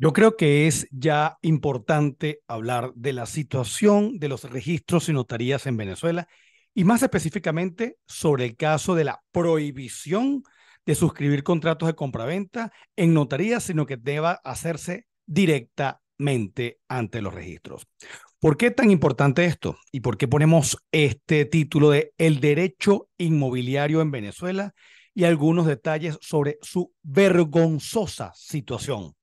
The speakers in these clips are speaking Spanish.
Yo creo que es ya importante hablar de la situación de los registros y notarías en Venezuela y más específicamente sobre el caso de la prohibición de suscribir contratos de compraventa en notarías, sino que deba hacerse directamente ante los registros. ¿Por qué es tan importante esto? ¿Y por qué ponemos este título de El derecho inmobiliario en Venezuela y algunos detalles sobre su vergonzosa situación?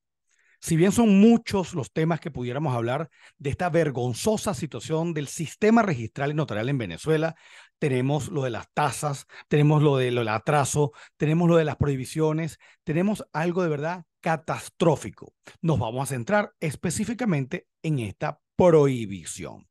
Si bien son muchos los temas que pudiéramos hablar de esta vergonzosa situación del sistema registral y notarial en Venezuela, tenemos lo de las tasas, tenemos lo, de, del atraso, tenemos lo de las prohibiciones, tenemos algo de verdad catastrófico. Nos vamos a centrar específicamente en esta prohibición.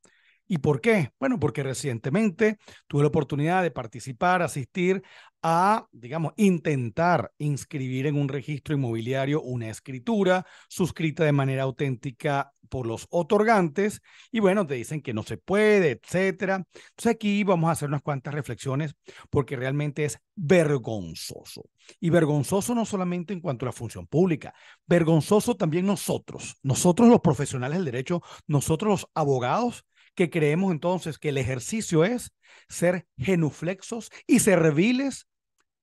¿Y por qué? Bueno, porque recientemente tuve la oportunidad de participar, asistir a, digamos, intentar inscribir en un registro inmobiliario una escritura suscrita de manera auténtica por los otorgantes y bueno, te dicen que no se puede, etcétera. Entonces aquí vamos a hacer unas cuantas reflexiones porque realmente es vergonzoso. Y vergonzoso no solamente en cuanto a la función pública, vergonzoso también nosotros, nosotros los profesionales del derecho, nosotros los abogados que creemos entonces que el ejercicio es ser genuflexos y serviles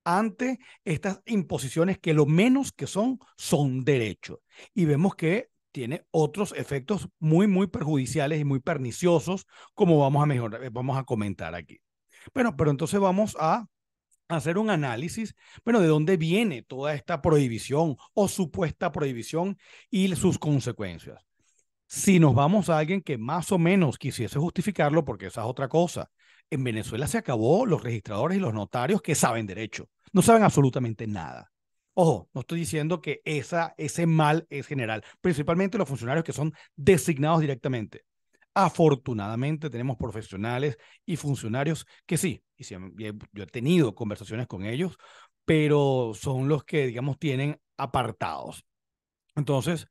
ante estas imposiciones que lo menos que son son derechos. Y vemos que tiene otros efectos muy, muy perjudiciales y muy perniciosos, como vamos a mejorar, eh, vamos a comentar aquí. Bueno, pero entonces vamos a hacer un análisis, bueno, de dónde viene toda esta prohibición o supuesta prohibición y sus consecuencias. Si nos vamos a alguien que más o menos quisiese justificarlo, porque esa es otra cosa, en Venezuela se acabó los registradores y los notarios que saben derecho, no saben absolutamente nada. Ojo, no estoy diciendo que esa, ese mal es general, principalmente los funcionarios que son designados directamente. Afortunadamente tenemos profesionales y funcionarios que sí, y sí, yo he tenido conversaciones con ellos, pero son los que, digamos, tienen apartados. Entonces,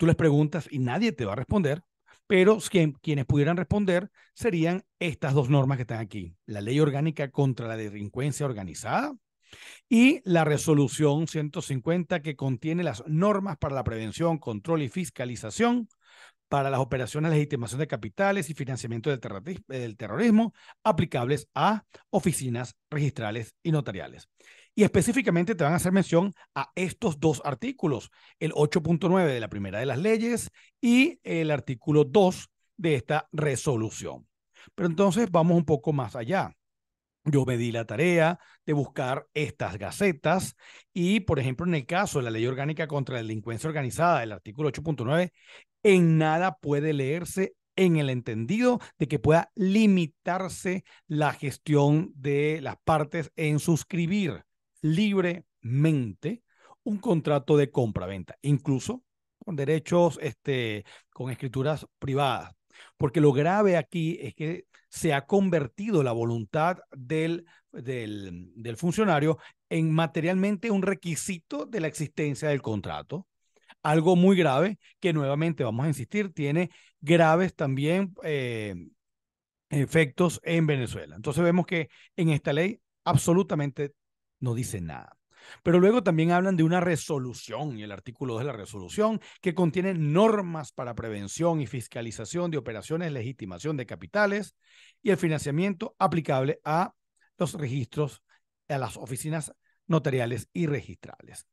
Tú les preguntas y nadie te va a responder, pero quienes pudieran responder serían estas dos normas que están aquí, la ley orgánica contra la delincuencia organizada y la resolución 150 que contiene las normas para la prevención, control y fiscalización para las operaciones de legitimación de capitales y financiamiento del terrorismo aplicables a oficinas registrales y notariales. Y específicamente te van a hacer mención a estos dos artículos, el 8.9 de la primera de las leyes y el artículo 2 de esta resolución. Pero entonces vamos un poco más allá. Yo me di la tarea de buscar estas gacetas y, por ejemplo, en el caso de la Ley Orgánica contra la Delincuencia Organizada, el artículo 8.9, en nada puede leerse en el entendido de que pueda limitarse la gestión de las partes en suscribir libremente un contrato de compra-venta, incluso con derechos, este, con escrituras privadas. Porque lo grave aquí es que se ha convertido la voluntad del, del, funcionario en materialmente un requisito de la existencia del contrato algo muy grave que nuevamente vamos a insistir, tiene graves también eh, efectos en Venezuela. Entonces vemos que en esta ley absolutamente no dice nada. Pero luego también hablan de una resolución, y el artículo 2 de la resolución, que contiene normas para prevención y fiscalización de operaciones, legitimación de capitales y el financiamiento aplicable a los registros, a las oficinas notariales y registrales.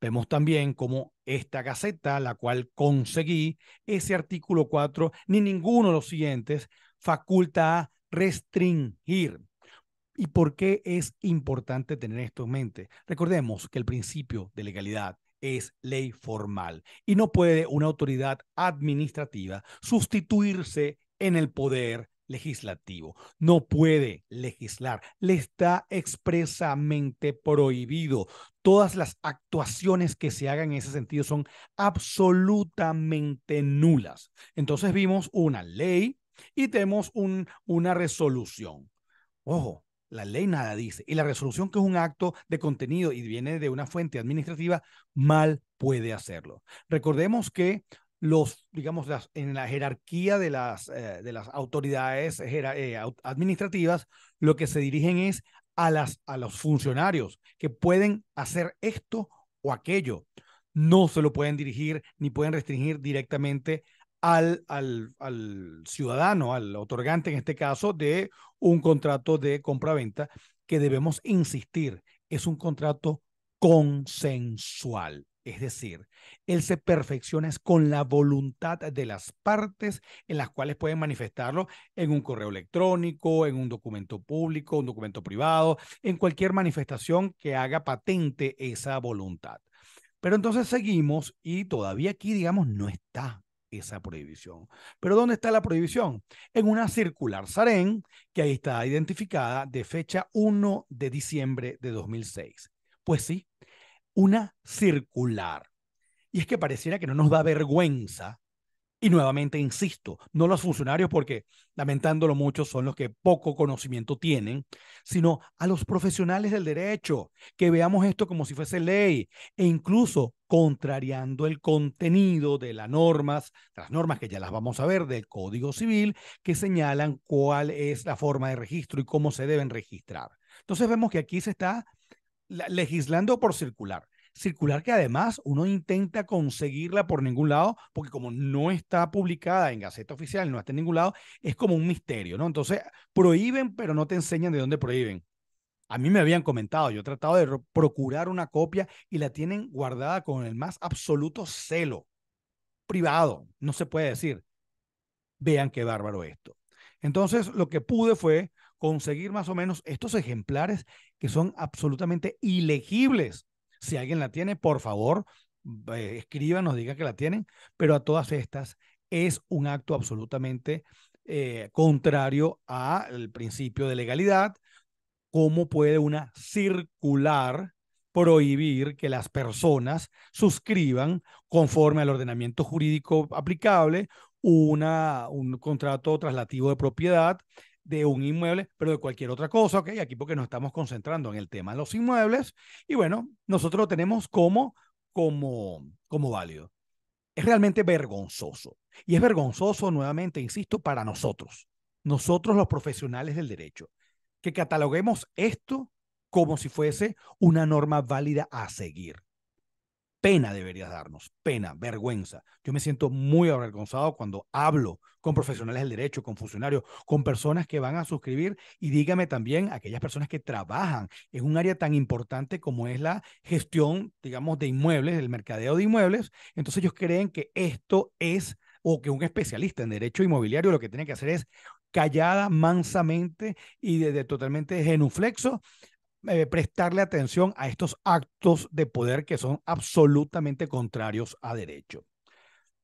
Vemos también como esta gaceta, la cual conseguí, ese artículo 4, ni ninguno de los siguientes, faculta a restringir ¿Y por qué es importante tener esto en mente? Recordemos que el principio de legalidad es ley formal y no puede una autoridad administrativa sustituirse en el poder legislativo. No puede legislar. Le está expresamente prohibido. Todas las actuaciones que se hagan en ese sentido son absolutamente nulas. Entonces vimos una ley y tenemos un, una resolución. Ojo, la ley nada dice. Y la resolución, que es un acto de contenido y viene de una fuente administrativa, mal puede hacerlo. Recordemos que los, digamos, las, en la jerarquía de las, eh, de las autoridades eh, administrativas, lo que se dirigen es a, las, a los funcionarios que pueden hacer esto o aquello. No se lo pueden dirigir ni pueden restringir directamente al, ciudadano, al otorgante en este caso, de un contrato de compraventa que debemos insistir, es un contrato consensual. Es decir, él se perfecciona con la voluntad de las partes en las cuales pueden manifestarlo en un correo electrónico, en un documento público, un documento privado, en cualquier manifestación que haga patente esa voluntad. Pero entonces seguimos y todavía aquí, digamos, no está esa prohibición. Pero ¿dónde está la prohibición? En una circular Sarén, que ahí está identificada de fecha 1 de diciembre de 2006. Pues sí, una circular. Y es que pareciera que no nos da vergüenza y nuevamente, insisto, no los funcionarios porque, lamentándolo mucho, son los que poco conocimiento tienen, sino a los profesionales del derecho, que veamos esto como si fuese ley e incluso contrariando el contenido de las normas, las normas que ya las vamos a ver del Código Civil, que señalan cuál es la forma de registro y cómo se deben registrar. Entonces vemos que aquí se está legislando por circular circular que además uno intenta conseguirla por ningún lado, porque como no está publicada en Gaceta Oficial, no está en ningún lado, es como un misterio, ¿no? Entonces, prohíben, pero no te enseñan de dónde prohíben. A mí me habían comentado, yo he tratado de procurar una copia y la tienen guardada con el más absoluto celo, privado, no se puede decir. Vean qué bárbaro esto. Entonces, lo que pude fue conseguir más o menos estos ejemplares que son absolutamente ilegibles si alguien la tiene, por favor, escriba, escriban, nos diga que la tienen, pero a todas estas es un acto absolutamente eh, contrario al principio de legalidad. ¿Cómo puede una circular prohibir que las personas suscriban, conforme al ordenamiento jurídico aplicable, una, un contrato traslativo de propiedad, de un inmueble, pero de cualquier otra cosa, ¿ok? Aquí porque nos estamos concentrando en el tema de los inmuebles y bueno, nosotros lo tenemos como, como, como válido. Es realmente vergonzoso y es vergonzoso nuevamente, insisto, para nosotros, nosotros los profesionales del derecho, que cataloguemos esto como si fuese una norma válida a seguir pena deberías darnos, pena, vergüenza. Yo me siento muy avergonzado cuando hablo con profesionales del derecho, con funcionarios, con personas que van a suscribir y dígame también aquellas personas que trabajan en un área tan importante como es la gestión, digamos, de inmuebles, el mercadeo de inmuebles. Entonces ellos creen que esto es o que un especialista en derecho inmobiliario lo que tiene que hacer es callada, mansamente y desde totalmente genuflexo, eh, prestarle atención a estos actos de poder que son absolutamente contrarios a derecho.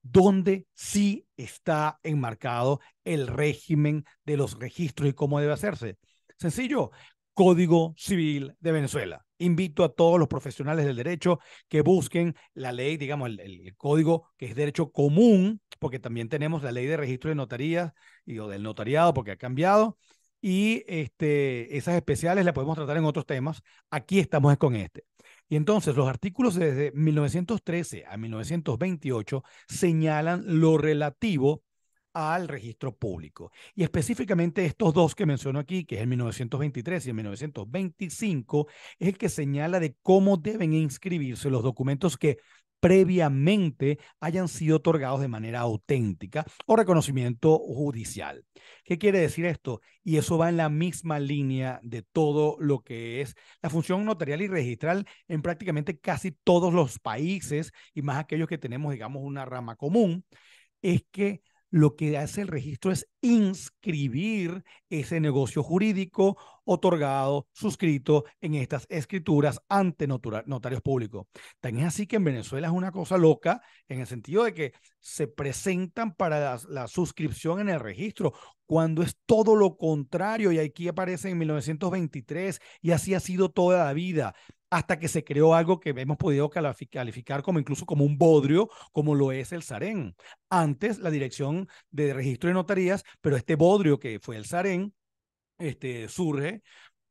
¿Dónde sí está enmarcado el régimen de los registros y cómo debe hacerse? Sencillo, Código Civil de Venezuela. Invito a todos los profesionales del derecho que busquen la ley, digamos, el, código que es derecho común, porque también tenemos la ley de registro de notarías y o del notariado, porque ha cambiado, y este, esas especiales las podemos tratar en otros temas. Aquí estamos con este. Y entonces los artículos desde 1913 a 1928 señalan lo relativo al registro público. Y específicamente estos dos que menciono aquí, que es el 1923 y el 1925, es el que señala de cómo deben inscribirse los documentos que previamente hayan sido otorgados de manera auténtica o reconocimiento judicial. ¿Qué quiere decir esto? Y eso va en la misma línea de todo lo que es la función notarial y registral en prácticamente casi todos los países y más aquellos que tenemos, digamos, una rama común, es que lo que hace el registro es inscribir ese negocio jurídico otorgado, suscrito en estas escrituras ante notarios públicos. También es así que en Venezuela es una cosa loca en el sentido de que se presentan para la, suscripción en el registro, cuando es todo lo contrario y aquí aparece en 1923 y así ha sido toda la vida hasta que se creó algo que hemos podido calificar como incluso como un bodrio, como lo es el Sarén. Antes, la Dirección de Registro de Notarías pero este bodrio que fue el Sarén este, surge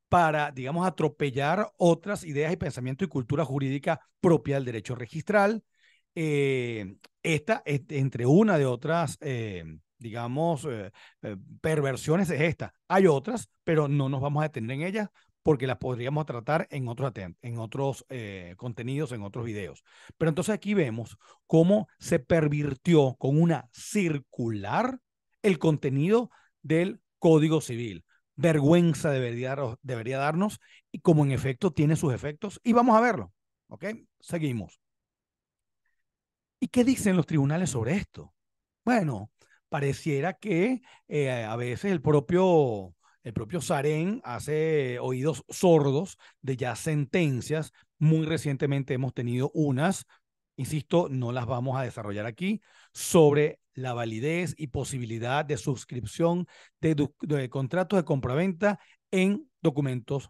para, digamos, atropellar otras ideas y pensamiento y cultura jurídica propia del derecho registral. Eh, esta, entre una de otras, eh, digamos, eh, perversiones es esta. Hay otras, pero no nos vamos a detener en ellas porque las podríamos tratar en otros, en otros contenidos, en otros videos. Pero entonces aquí vemos cómo se pervirtió con una circular el contenido del Código Civil. Vergüenza debería, debería darnos y como en efecto tiene sus efectos y vamos a verlo. ¿Ok? Seguimos. ¿Y qué dicen los tribunales sobre esto? Bueno, pareciera que eh, a veces el propio, el propio Sarén hace oídos sordos de ya sentencias. Muy recientemente hemos tenido unas, insisto, no las vamos a desarrollar aquí, sobre la validez y posibilidad de suscripción de, contratos de compraventa en documentos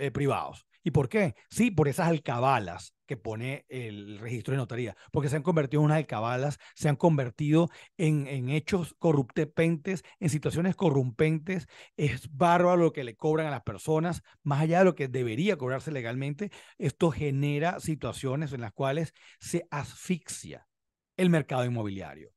eh, privados. ¿Y por qué? Sí, por esas alcabalas que pone el registro de notaría, porque se han convertido en unas alcabalas, se han convertido en, hechos corruptepentes, en situaciones corrumpentes. Es bárbaro lo que le cobran a las personas, más allá de lo que debería cobrarse legalmente. Esto genera situaciones en las cuales se asfixia el mercado inmobiliario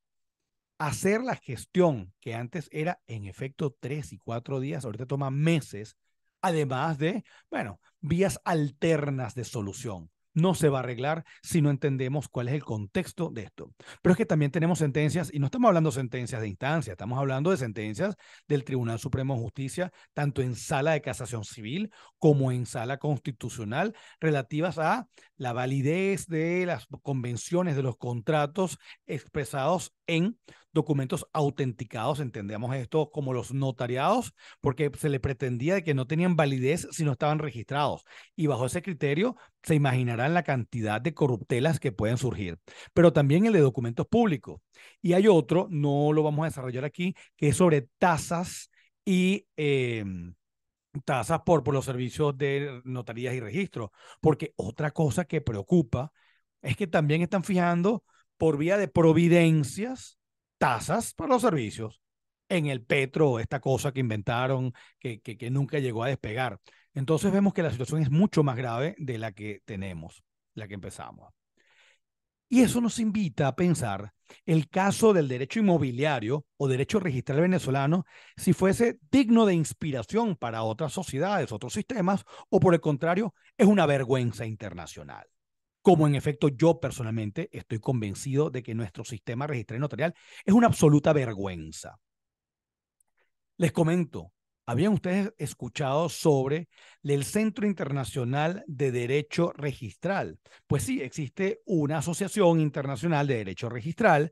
hacer la gestión, que antes era en efecto tres y cuatro días, ahorita toma meses, además de, bueno, vías alternas de solución. No se va a arreglar si no entendemos cuál es el contexto de esto. Pero es que también tenemos sentencias, y no estamos hablando de sentencias de instancia, estamos hablando de sentencias del Tribunal Supremo de Justicia, tanto en sala de casación civil como en sala constitucional, relativas a la validez de las convenciones, de los contratos expresados en documentos autenticados, entendemos esto como los notariados, porque se le pretendía de que no tenían validez si no estaban registrados. Y bajo ese criterio se imaginarán la cantidad de corruptelas que pueden surgir, pero también el de documentos públicos. Y hay otro, no lo vamos a desarrollar aquí, que es sobre tasas y... Em, tasas por los servicios de notarías y registros, porque otra cosa que preocupa es que también están fijando por vía de providencias tasas por los servicios en el petro, esta cosa que inventaron que, que, que nunca llegó a despegar. Entonces vemos que la situación es mucho más grave de la que tenemos, la que empezamos. Y eso nos invita a pensar el caso del derecho inmobiliario o derecho registral venezolano, si fuese digno de inspiración para otras sociedades, otros sistemas, o por el contrario, es una vergüenza internacional como en efecto yo personalmente estoy convencido de que nuestro sistema registral y notarial es una absoluta vergüenza. Les comento, ¿habían ustedes escuchado sobre el Centro Internacional de Derecho Registral? Pues sí, existe una asociación internacional de derecho registral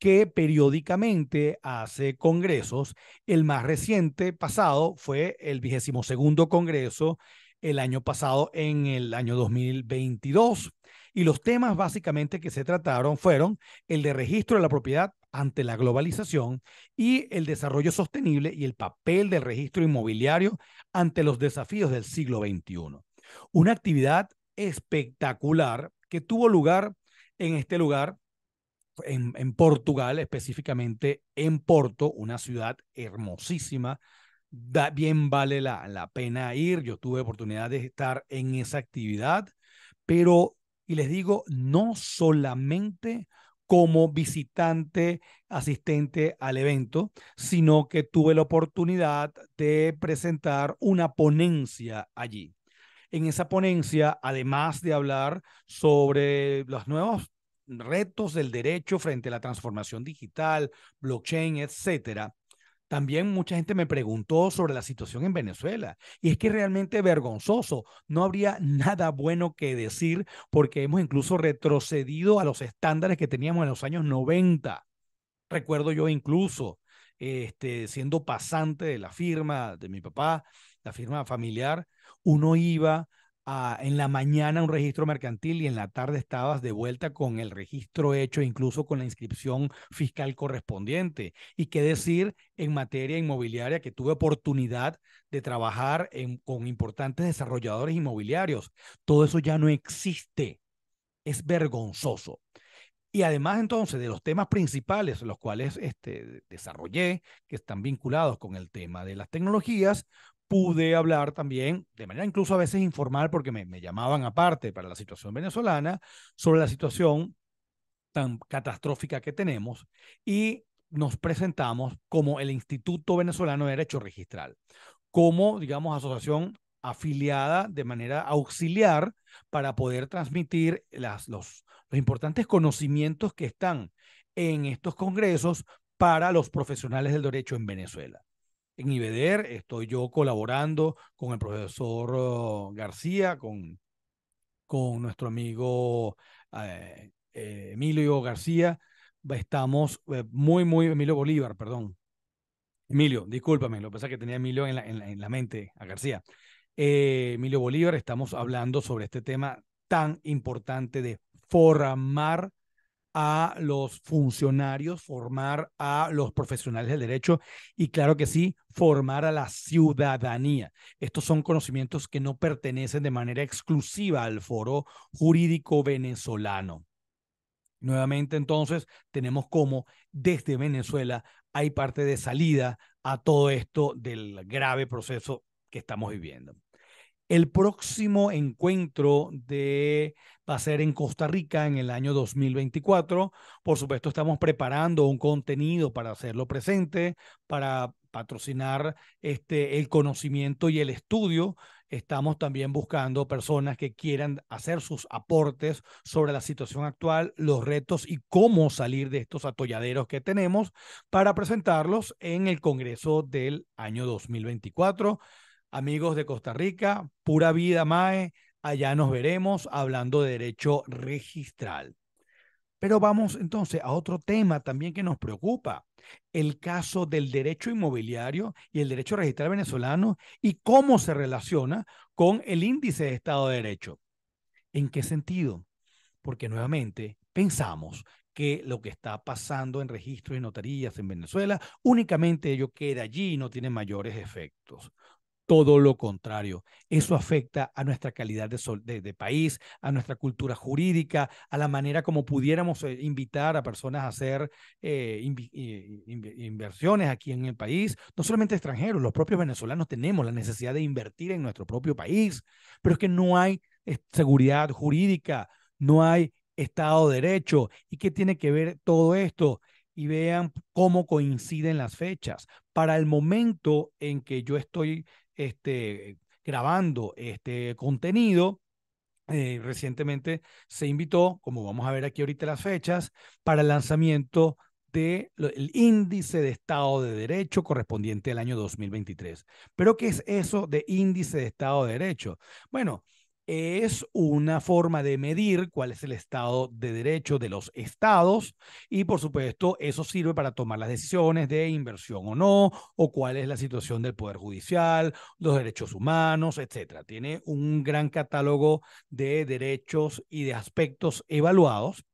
que periódicamente hace congresos. El más reciente pasado fue el vigésimo segundo congreso el año pasado, en el año 2022. Y los temas básicamente que se trataron fueron el de registro de la propiedad ante la globalización y el desarrollo sostenible y el papel del registro inmobiliario ante los desafíos del siglo XXI. Una actividad espectacular que tuvo lugar en este lugar, en, Portugal, específicamente en Porto, una ciudad hermosísima, Da, bien vale la, la, pena ir. Yo tuve oportunidad de estar en esa actividad, pero y les digo, no solamente como visitante asistente al evento, sino que tuve la oportunidad de presentar una ponencia allí. En esa ponencia, además de hablar sobre los nuevos retos del derecho frente a la transformación digital, blockchain, etcétera, también mucha gente me preguntó sobre la situación en Venezuela y es que es realmente vergonzoso. No habría nada bueno que decir porque hemos incluso retrocedido a los estándares que teníamos en los años 90. Recuerdo yo incluso este, siendo pasante de la firma de mi papá, la firma familiar, uno iba Ah, en la mañana un registro mercantil y en la tarde estabas de vuelta con el registro hecho, incluso con la inscripción fiscal correspondiente. Y qué decir en materia inmobiliaria, que tuve oportunidad de trabajar con importantes desarrolladores inmobiliarios. Todo eso ya no existe. Es vergonzoso. Y además entonces de los temas principales, los cuales este, desarrollé, que están vinculados con el tema de las tecnologías, pude hablar también, de manera incluso a veces informal, porque me, me llamaban aparte para la situación venezolana, sobre la situación tan catastrófica que tenemos y nos presentamos como el Instituto Venezolano de Derecho Registral, como, digamos, asociación afiliada de manera auxiliar para poder transmitir las, los, los importantes conocimientos que están en estos congresos para los profesionales del derecho en Venezuela en IBDER, estoy yo colaborando con el profesor García, con, con nuestro amigo eh, eh, Emilio García. Estamos eh, muy, muy, Emilio Bolívar, perdón. Emilio, discúlpame, lo que pasa que tenía Emilio en en la, en la mente a García. Emilio Bolívar, estamos hablando sobre este tema tan importante de formar a los funcionarios, formar a los profesionales del derecho y claro que sí, formar a la ciudadanía. Estos son conocimientos que no pertenecen de manera exclusiva al foro jurídico venezolano. Nuevamente entonces tenemos como desde Venezuela hay parte de salida a todo esto del grave proceso que estamos viviendo. El próximo encuentro de, va a ser en Costa Rica en el año 2024. Por supuesto, estamos preparando un contenido para hacerlo presente, para patrocinar este, el conocimiento y el estudio. Estamos también buscando personas que quieran hacer sus aportes sobre la situación actual, los retos y cómo salir de estos atolladeros que tenemos para presentarlos en el Congreso del año 2024 amigos de Costa Rica, pura vida, Mae. Allá nos veremos hablando de derecho registral. Pero vamos entonces a otro tema también que nos preocupa, el caso del derecho inmobiliario y el derecho registral venezolano y cómo se relaciona con el índice de Estado de Derecho. ¿En qué sentido? Porque nuevamente pensamos que lo que está pasando en registros y notarías en Venezuela, únicamente ello queda allí y no tiene mayores efectos todo lo contrario. Eso afecta a nuestra calidad de, de, país, a nuestra cultura jurídica, a la manera como pudiéramos eh, invitar a personas a hacer eh, eh, inversiones aquí en el país. No solamente extranjeros, los propios venezolanos tenemos la necesidad de invertir en nuestro propio país, pero es que no hay seguridad jurídica, no hay Estado de Derecho. ¿Y qué tiene que ver todo esto? y vean cómo coinciden las fechas. Para el momento en que yo estoy este, grabando este contenido. Eh, recientemente se invitó, como vamos a ver aquí ahorita las fechas, para el lanzamiento del el índice de Estado de Derecho correspondiente al año 2023. Pero, ¿qué es eso de índice de Estado de Derecho? Bueno, es una forma de medir cuál es el estado de derecho de los estados y por supuesto eso sirve para tomar las decisiones de inversión o no, o cuál es la situación del poder judicial, los derechos humanos, etcétera. Tiene un gran catálogo de derechos y de aspectos evaluados.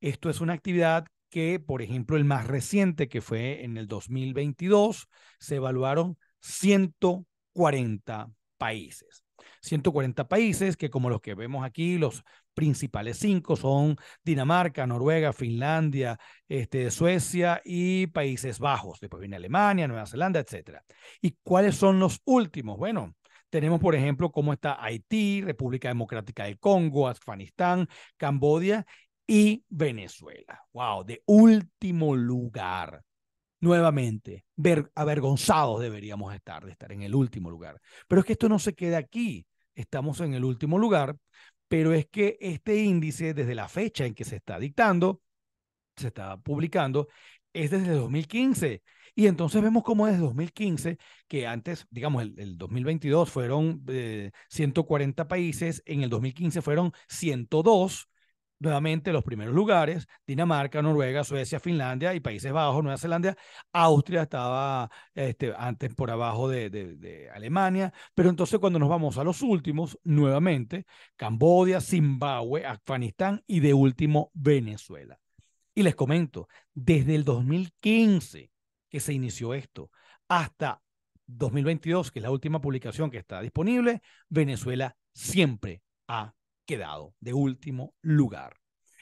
Esto es una actividad que, por ejemplo, el más reciente que fue en el 2022, se evaluaron 140 países. 140 países, que como los que vemos aquí, los principales cinco son Dinamarca, Noruega, Finlandia, este, Suecia y Países Bajos. Después viene Alemania, Nueva Zelanda, etc. ¿Y cuáles son los últimos? Bueno, tenemos, por ejemplo, cómo está Haití, República Democrática del Congo, Afganistán, Cambodia y Venezuela. ¡Wow! De último lugar nuevamente, avergonzados deberíamos estar de estar en el último lugar. Pero es que esto no se queda aquí. Estamos en el último lugar, pero es que este índice, desde la fecha en que se está dictando, se está publicando, es desde 2015. Y entonces vemos cómo desde 2015, que antes, digamos, el, el 2022 fueron 140 eh, países, en el 2015 fueron 102, nuevamente los primeros lugares, Dinamarca, Noruega, Suecia, Finlandia y Países Bajos, Nueva Zelanda, Austria estaba este, antes por abajo de, de, Alemania, pero entonces cuando nos vamos a los últimos, nuevamente, Cambodia, Zimbabue, Afganistán y de último Venezuela. Y les comento, desde el 2015 que se inició esto hasta 2022, que es la última publicación que está disponible, Venezuela siempre ha quedado de último lugar.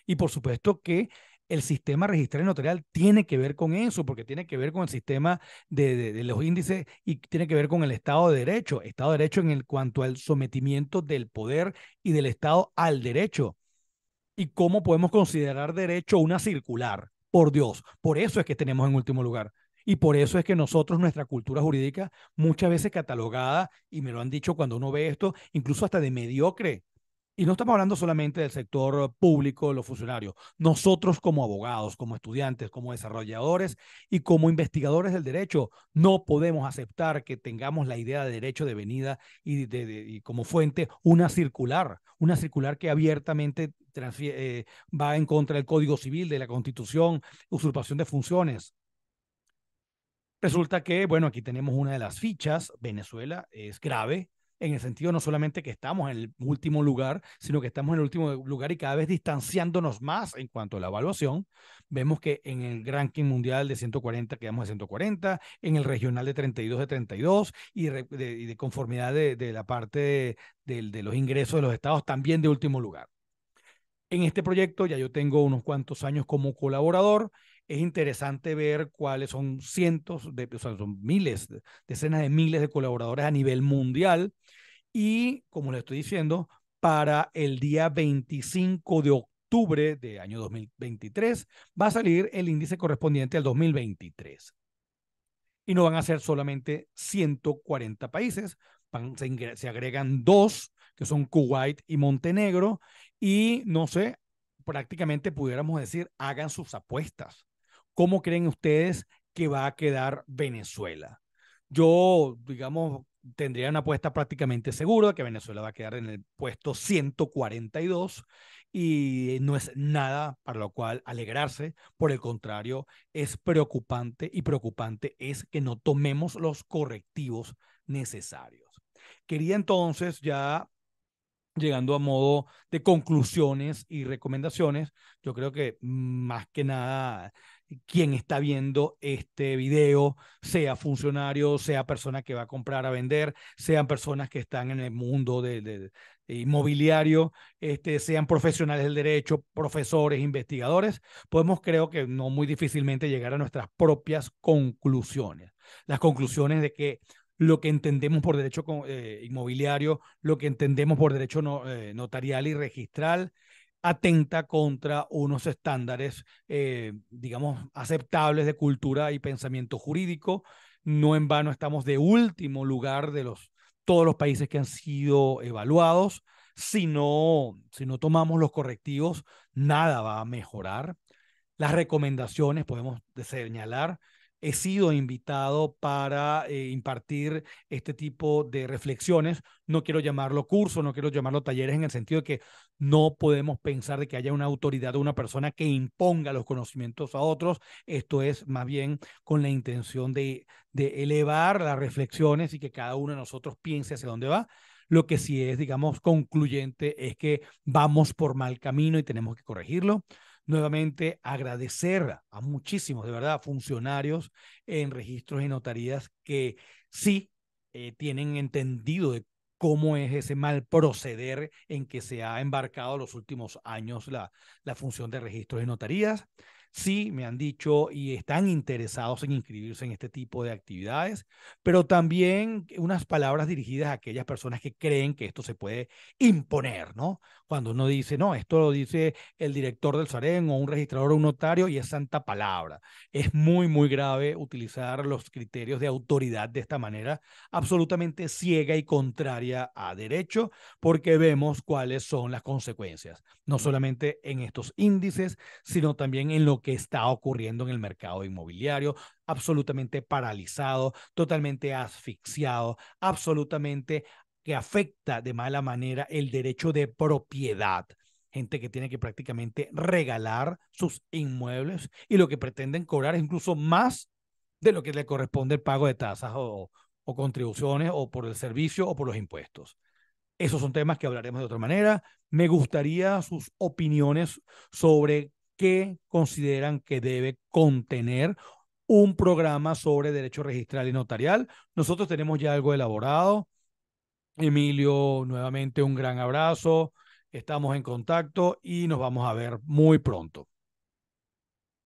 Y por supuesto que el sistema registral y notarial tiene que ver con eso, porque tiene que ver con el sistema de, los índices y tiene que ver con el Estado de Derecho, Estado de Derecho en cuanto al sometimiento del poder y del Estado al derecho. ¿Y cómo podemos considerar derecho una circular? Por Dios, por eso es que tenemos en último lugar. Y por eso es que nosotros, nuestra cultura jurídica, muchas veces catalogada, y me lo han dicho cuando uno ve esto, incluso hasta de mediocre, y no estamos hablando solamente del sector público, los funcionarios. Nosotros como abogados, como estudiantes, como desarrolladores y como investigadores del derecho, no podemos aceptar que tengamos la idea de derecho de venida y, de, como fuente una circular, una circular que abiertamente eh, va en contra del Código Civil, de la Constitución, usurpación de funciones. Resulta que, bueno, aquí tenemos una de las fichas, Venezuela es grave, en el sentido no solamente que estamos en el último lugar, sino que estamos en el último lugar y cada vez distanciándonos más en cuanto a la evaluación. Vemos que en el ranking mundial de 140 quedamos de 140, en el regional de 32 de 32 y de, conformidad de, de, la parte de los ingresos de los estados también de último lugar. En este proyecto ya yo tengo unos cuantos años como colaborador es interesante ver cuáles son cientos, de, o sea, son miles, decenas de miles de colaboradores a nivel mundial. Y como les estoy diciendo, para el día 25 de octubre de año 2023 va a salir el índice correspondiente al 2023. Y no van a ser solamente 140 países, se, se agregan dos, que son Kuwait y Montenegro, y no sé, prácticamente pudiéramos decir, hagan sus apuestas. ¿cómo creen ustedes que va a quedar Venezuela? Yo, digamos, tendría una apuesta prácticamente segura que Venezuela va a quedar en el puesto 142 y no es nada para lo cual alegrarse, por el contrario, es preocupante y preocupante es que no tomemos los correctivos necesarios. Quería entonces ya llegando a modo de conclusiones y recomendaciones, yo creo que mm, más que nada quien está viendo este video, sea funcionario, sea persona que va a comprar a vender, sean personas que están en el mundo de, inmobiliario, este, sean profesionales del derecho, profesores, investigadores, podemos creo que no muy difícilmente llegar a nuestras propias conclusiones. Las conclusiones de que lo que entendemos por derecho eh, inmobiliario, lo que entendemos por derecho eh, notarial y registral, atenta contra unos estándares, eh, digamos, aceptables de cultura y pensamiento jurídico. No en vano estamos de último lugar de los, todos los países que han sido evaluados. Si si no tomamos los correctivos, nada va a mejorar. Las recomendaciones, podemos señalar he sido invitado para eh, impartir este tipo de reflexiones. No quiero llamarlo curso, no quiero llamarlo talleres en el sentido de que no podemos pensar de que haya una autoridad o una persona que imponga los conocimientos a otros. Esto es más bien con la intención de, de elevar las reflexiones y que cada uno de nosotros piense hacia dónde va. Lo que sí es, digamos, concluyente es que vamos por mal camino y tenemos que corregirlo nuevamente agradecer a muchísimos, de verdad, funcionarios en registros y notarías que sí eh, tienen entendido de cómo es ese mal proceder en que se ha embarcado los últimos años la, la función de registros y notarías. Sí, me han dicho y están interesados en inscribirse en este tipo de actividades, pero también unas palabras dirigidas a aquellas personas que creen que esto se puede imponer, ¿no? cuando uno dice, no, esto lo dice el director del SAREN o un registrador o un notario y es santa palabra. Es muy, muy grave utilizar los criterios de autoridad de esta manera absolutamente ciega y contraria a derecho, porque vemos cuáles son las consecuencias, no solamente en estos índices, sino también en lo que está ocurriendo en el mercado inmobiliario, absolutamente paralizado, totalmente asfixiado, absolutamente que afecta de mala manera el derecho de propiedad. Gente que tiene que prácticamente regalar sus inmuebles y lo que pretenden cobrar es incluso más de lo que le corresponde el pago de tasas o, o contribuciones o por el servicio o por los impuestos. Esos son temas que hablaremos de otra manera. Me gustaría sus opiniones sobre qué consideran que debe contener un programa sobre derecho registral y notarial. Nosotros tenemos ya algo elaborado. Emilio, nuevamente un gran abrazo. Estamos en contacto y nos vamos a ver muy pronto.